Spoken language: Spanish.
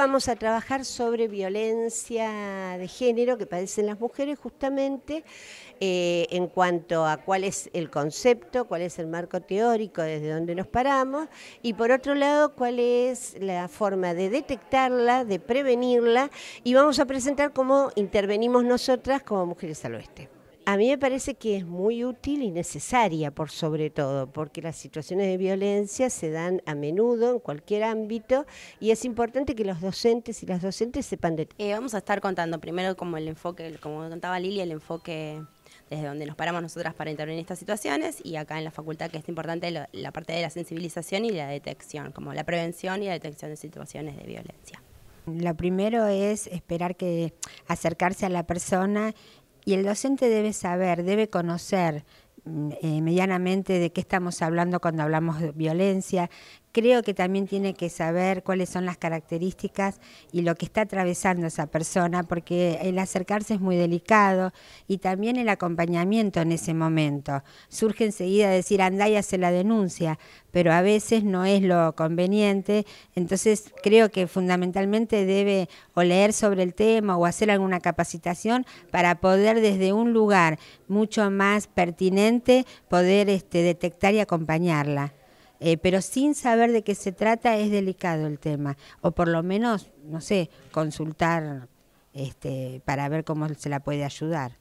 vamos a trabajar sobre violencia de género que padecen las mujeres justamente eh, en cuanto a cuál es el concepto, cuál es el marco teórico desde donde nos paramos y por otro lado cuál es la forma de detectarla, de prevenirla y vamos a presentar cómo intervenimos nosotras como mujeres al oeste. A mí me parece que es muy útil y necesaria, por sobre todo, porque las situaciones de violencia se dan a menudo en cualquier ámbito y es importante que los docentes y las docentes sepan de. Eh, vamos a estar contando primero como el enfoque, como contaba Lili, el enfoque desde donde nos paramos nosotras para intervenir en estas situaciones y acá en la facultad que es importante la parte de la sensibilización y la detección, como la prevención y la detección de situaciones de violencia. Lo primero es esperar que acercarse a la persona y el docente debe saber, debe conocer mm, eh, medianamente de qué estamos hablando cuando hablamos de violencia, creo que también tiene que saber cuáles son las características y lo que está atravesando esa persona, porque el acercarse es muy delicado y también el acompañamiento en ese momento. Surge enseguida decir, andá y hace la denuncia, pero a veces no es lo conveniente, entonces creo que fundamentalmente debe o leer sobre el tema o hacer alguna capacitación para poder desde un lugar mucho más pertinente poder este, detectar y acompañarla. Eh, pero sin saber de qué se trata es delicado el tema, o por lo menos, no sé, consultar este, para ver cómo se la puede ayudar.